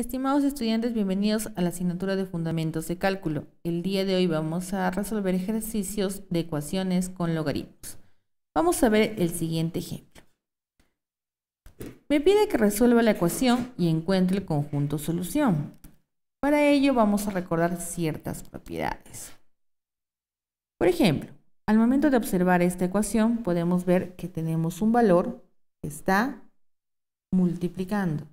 Estimados estudiantes, bienvenidos a la asignatura de Fundamentos de Cálculo. El día de hoy vamos a resolver ejercicios de ecuaciones con logaritmos. Vamos a ver el siguiente ejemplo. Me pide que resuelva la ecuación y encuentre el conjunto solución. Para ello vamos a recordar ciertas propiedades. Por ejemplo, al momento de observar esta ecuación podemos ver que tenemos un valor que está multiplicando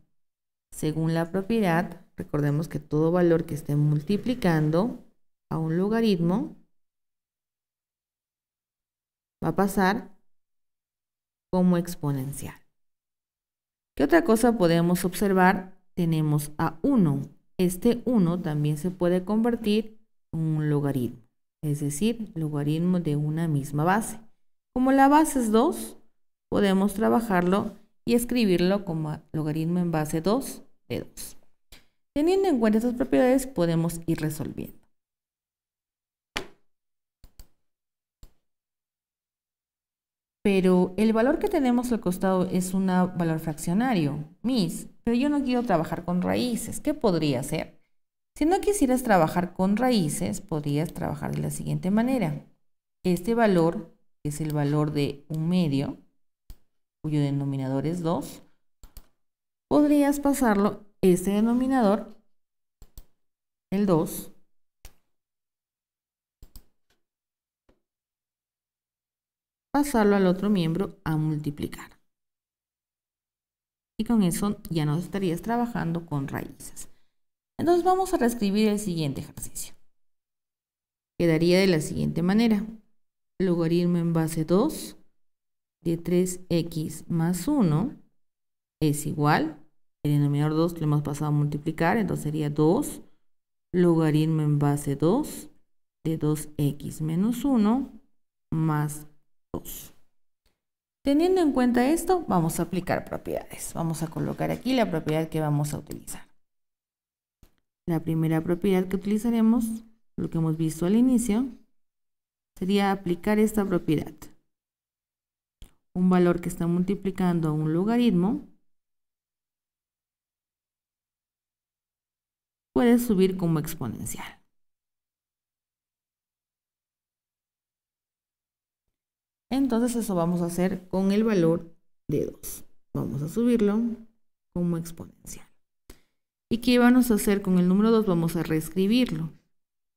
según la propiedad, recordemos que todo valor que esté multiplicando a un logaritmo va a pasar como exponencial. ¿Qué otra cosa podemos observar? Tenemos a 1. Este 1 también se puede convertir en un logaritmo, es decir, logaritmo de una misma base. Como la base es 2, podemos trabajarlo y escribirlo como logaritmo en base 2 de 2. Teniendo en cuenta estas propiedades, podemos ir resolviendo. Pero el valor que tenemos al costado es un valor fraccionario, mis, pero yo no quiero trabajar con raíces. ¿Qué podría hacer? Si no quisieras trabajar con raíces, podrías trabajar de la siguiente manera. Este valor, que es el valor de un medio, cuyo denominador es 2, podrías pasarlo, este denominador, el 2, pasarlo al otro miembro a multiplicar. Y con eso ya nos estarías trabajando con raíces. Entonces vamos a reescribir el siguiente ejercicio. Quedaría de la siguiente manera. Logaritmo en base 2 de 3x más 1 es igual, el denominador 2 lo hemos pasado a multiplicar, entonces sería 2 logaritmo en base 2 de 2x menos 1 más 2. Teniendo en cuenta esto, vamos a aplicar propiedades. Vamos a colocar aquí la propiedad que vamos a utilizar. La primera propiedad que utilizaremos, lo que hemos visto al inicio, sería aplicar esta propiedad un valor que está multiplicando a un logaritmo, puede subir como exponencial. Entonces eso vamos a hacer con el valor de 2. Vamos a subirlo como exponencial. ¿Y qué vamos a hacer con el número 2? Vamos a reescribirlo.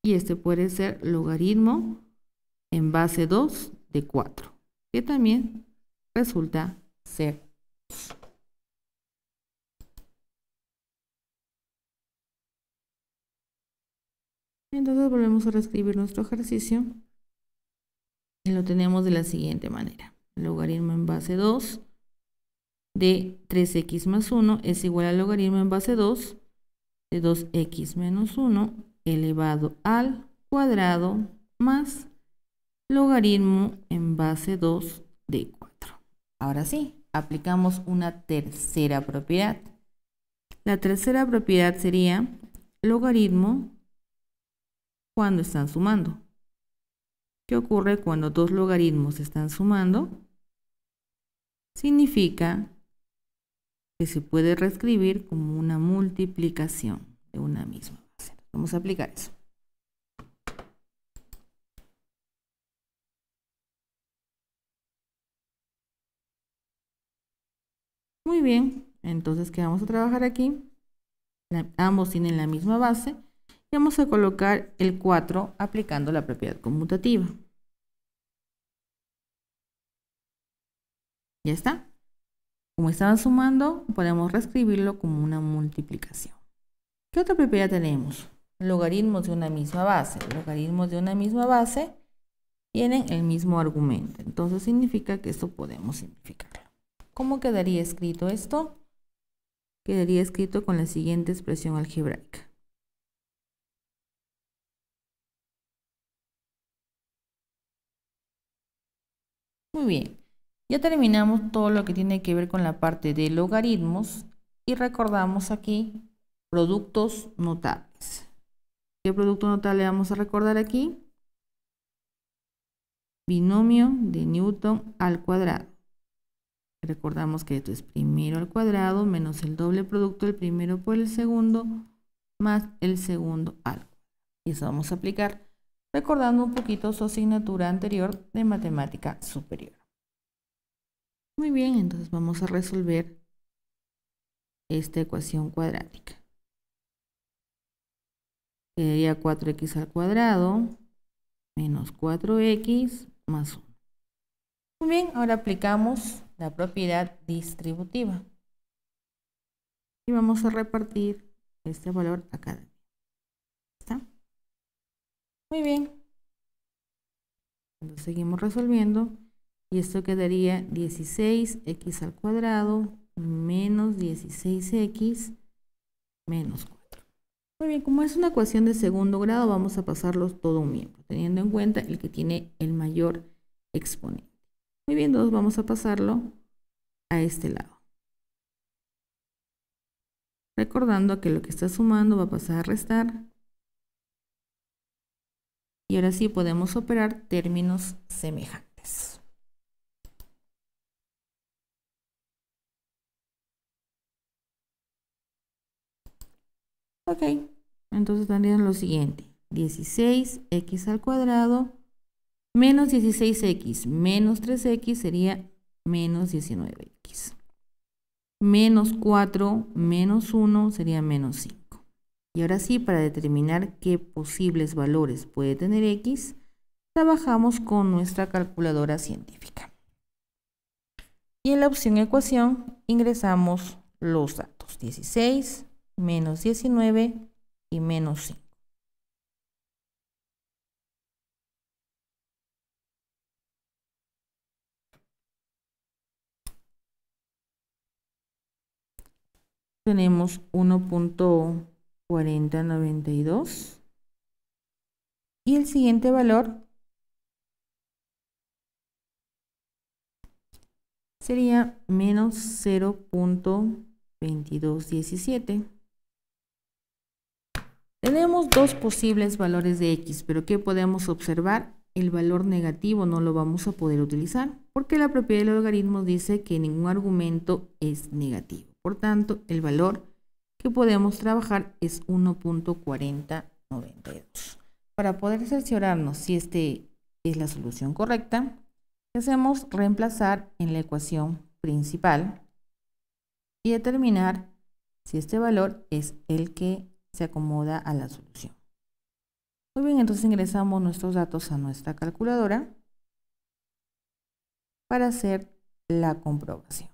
Y este puede ser logaritmo en base 2 de 4, que también resulta 0 Entonces volvemos a reescribir nuestro ejercicio y lo tenemos de la siguiente manera. logaritmo en base 2 de 3x más 1 es igual al logaritmo en base 2 de 2x menos 1 elevado al cuadrado más logaritmo en base 2 de Ahora sí, aplicamos una tercera propiedad. La tercera propiedad sería logaritmo cuando están sumando. ¿Qué ocurre cuando dos logaritmos están sumando? Significa que se puede reescribir como una multiplicación de una misma base. Vamos a aplicar eso. Muy bien, entonces que vamos a trabajar aquí, ambos tienen la misma base, y vamos a colocar el 4 aplicando la propiedad conmutativa. Ya está. Como estaban sumando, podemos reescribirlo como una multiplicación. ¿Qué otra propiedad tenemos? Logaritmos de una misma base. Logaritmos de una misma base tienen el mismo argumento. Entonces significa que esto podemos simplificarlo. ¿Cómo quedaría escrito esto? Quedaría escrito con la siguiente expresión algebraica. Muy bien, ya terminamos todo lo que tiene que ver con la parte de logaritmos y recordamos aquí productos notables. ¿Qué producto notable vamos a recordar aquí? Binomio de Newton al cuadrado. Recordamos que esto es primero al cuadrado menos el doble producto del primero por el segundo más el segundo algo. Y eso vamos a aplicar recordando un poquito su asignatura anterior de matemática superior. Muy bien, entonces vamos a resolver esta ecuación cuadrática. Quedaría 4x al cuadrado menos 4x más 1. Muy bien, ahora aplicamos la propiedad distributiva. Y vamos a repartir este valor a cada ¿Está? Muy bien. Lo seguimos resolviendo. Y esto quedaría 16x al cuadrado menos 16x menos 4. Muy bien, como es una ecuación de segundo grado, vamos a pasarlos todo un miembro, teniendo en cuenta el que tiene el mayor exponente. Muy bien, nos vamos a pasarlo a este lado. Recordando que lo que está sumando va a pasar a restar. Y ahora sí podemos operar términos semejantes. Ok, entonces tendrían lo siguiente. 16x al cuadrado Menos 16x menos 3x sería menos 19x. Menos 4 menos 1 sería menos 5. Y ahora sí, para determinar qué posibles valores puede tener x, trabajamos con nuestra calculadora científica. Y en la opción ecuación ingresamos los datos 16, menos 19 y menos 5. tenemos 1.4092 y el siguiente valor sería menos 0.2217. Tenemos dos posibles valores de x, pero ¿qué podemos observar? El valor negativo no lo vamos a poder utilizar porque la propiedad del logaritmo dice que ningún argumento es negativo. Por tanto, el valor que podemos trabajar es 1.4092. Para poder cerciorarnos si este es la solución correcta, hacemos reemplazar en la ecuación principal y determinar si este valor es el que se acomoda a la solución. Muy bien, entonces ingresamos nuestros datos a nuestra calculadora para hacer la comprobación.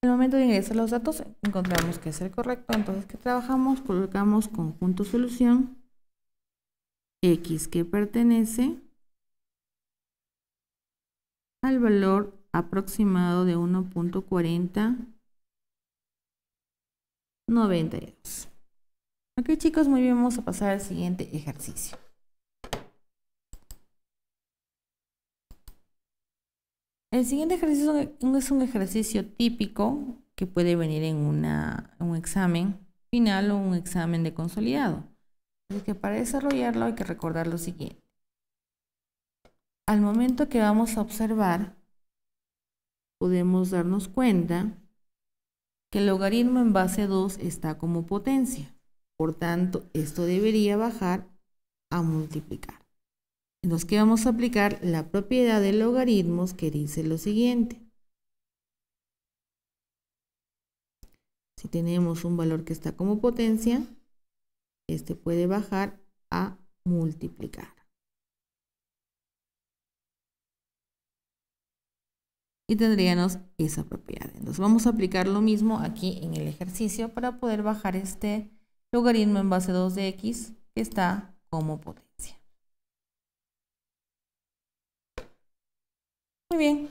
En el momento de ingresar los datos encontramos que es el correcto, entonces que trabajamos? Colocamos conjunto solución X que pertenece al valor aproximado de 1.4092. Ok chicos, muy bien, vamos a pasar al siguiente ejercicio. El siguiente ejercicio es un ejercicio típico que puede venir en un examen final o un examen de consolidado. Así que para desarrollarlo hay que recordar lo siguiente. Al momento que vamos a observar, podemos darnos cuenta que el logaritmo en base 2 está como potencia. Por tanto, esto debería bajar a multiplicar en los que vamos a aplicar la propiedad de logaritmos que dice lo siguiente. Si tenemos un valor que está como potencia, este puede bajar a multiplicar. Y tendríamos esa propiedad. Entonces vamos a aplicar lo mismo aquí en el ejercicio para poder bajar este logaritmo en base 2 de x que está como potencia. Muy bien.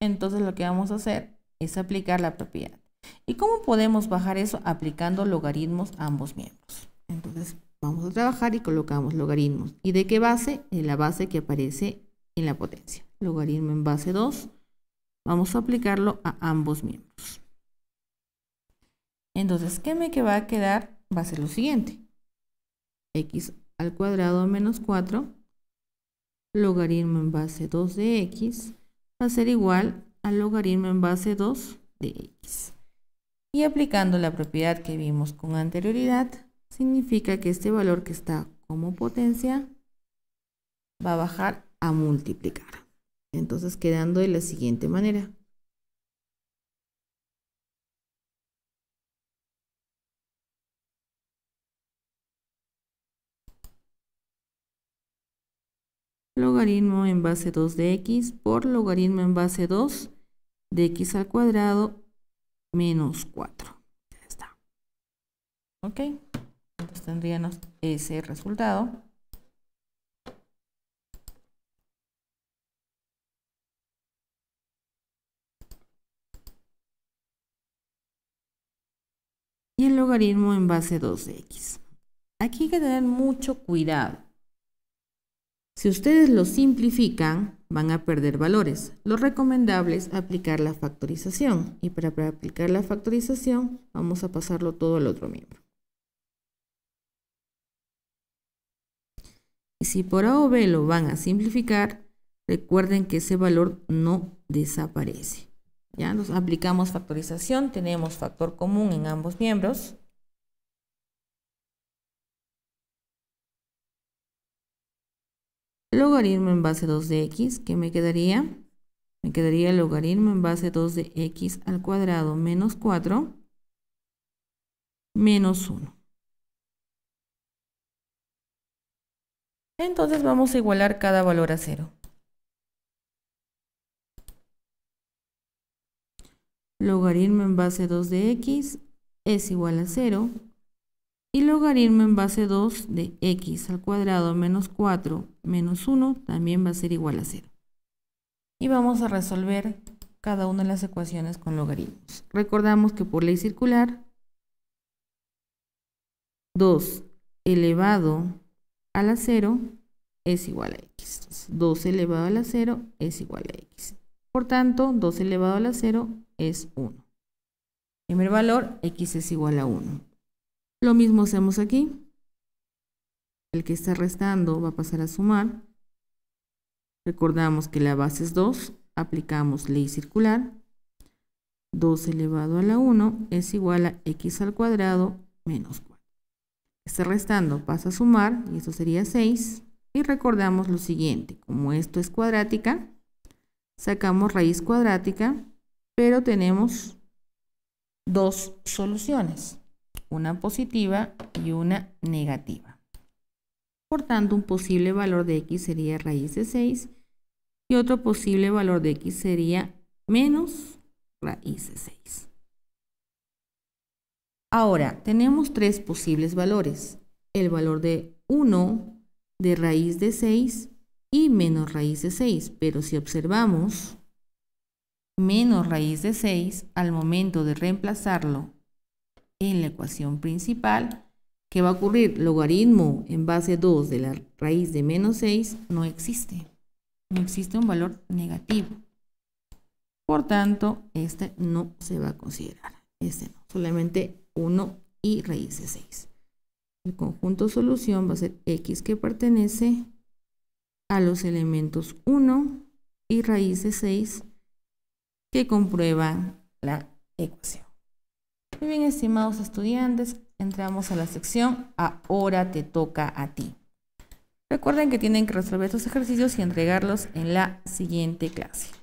Entonces lo que vamos a hacer es aplicar la propiedad. ¿Y cómo podemos bajar eso? Aplicando logaritmos a ambos miembros. Entonces vamos a trabajar y colocamos logaritmos. ¿Y de qué base? En la base que aparece en la potencia. Logaritmo en base 2. Vamos a aplicarlo a ambos miembros. Entonces, ¿qué me va a quedar? Va a ser lo siguiente. x al cuadrado menos 4 logaritmo en base 2 de x va a ser igual al logaritmo en base 2 de x. Y aplicando la propiedad que vimos con anterioridad, significa que este valor que está como potencia va a bajar a multiplicar. Entonces quedando de la siguiente manera. logaritmo en base 2 de x por logaritmo en base 2 de x al cuadrado menos 4. Ya está. Ok. Entonces tendríamos ese resultado. Y el logaritmo en base 2 de x. Aquí hay que tener mucho cuidado si ustedes lo simplifican, van a perder valores. Lo recomendable es aplicar la factorización. Y para, aplicar la factorización, vamos a pasarlo todo al otro miembro. Y si por A o B lo van a simplificar, recuerden que ese valor no desaparece. Ya nos aplicamos factorización, tenemos factor común en ambos miembros. logaritmo en base 2 de x, ¿qué me quedaría? Me quedaría el logaritmo en base 2 de x al cuadrado menos 4 menos 1. Entonces vamos a igualar cada valor a 0. Logaritmo en base 2 de x es igual a 0 y logaritmo en base 2 de x al cuadrado menos 4 menos 1 también va a ser igual a 0. Y vamos a resolver cada una de las ecuaciones con logaritmos. Recordamos que por ley circular, 2 elevado a la 0 es igual a x. 2 elevado a la 0 es igual a x. Por tanto, 2 elevado a la 0 es 1. Primer valor, x es igual a 1. Lo mismo hacemos aquí. El que está restando va a pasar a sumar. Recordamos que la base es 2. Aplicamos ley circular. 2 elevado a la 1 es igual a x al cuadrado menos 4. está restando pasa a sumar y eso sería 6. Y recordamos lo siguiente, como esto es cuadrática, sacamos raíz cuadrática, pero tenemos dos soluciones una positiva y una negativa. Por tanto, un posible valor de x sería raíz de 6 y otro posible valor de x sería menos raíz de 6. Ahora, tenemos tres posibles valores. El valor de 1, de raíz de 6 y menos raíz de 6. Pero si observamos, menos raíz de 6, al momento de reemplazarlo en la ecuación principal, ¿qué va a ocurrir? Logaritmo en base 2 de la raíz de menos 6 no existe. No existe un valor negativo. Por tanto, este no se va a considerar. Este no, solamente 1 y raíz de 6. El conjunto solución va a ser x que pertenece a los elementos 1 y raíz de 6 que comprueban la ecuación. Muy bien, estimados estudiantes, entramos a la sección Ahora te toca a ti. Recuerden que tienen que resolver estos ejercicios y entregarlos en la siguiente clase.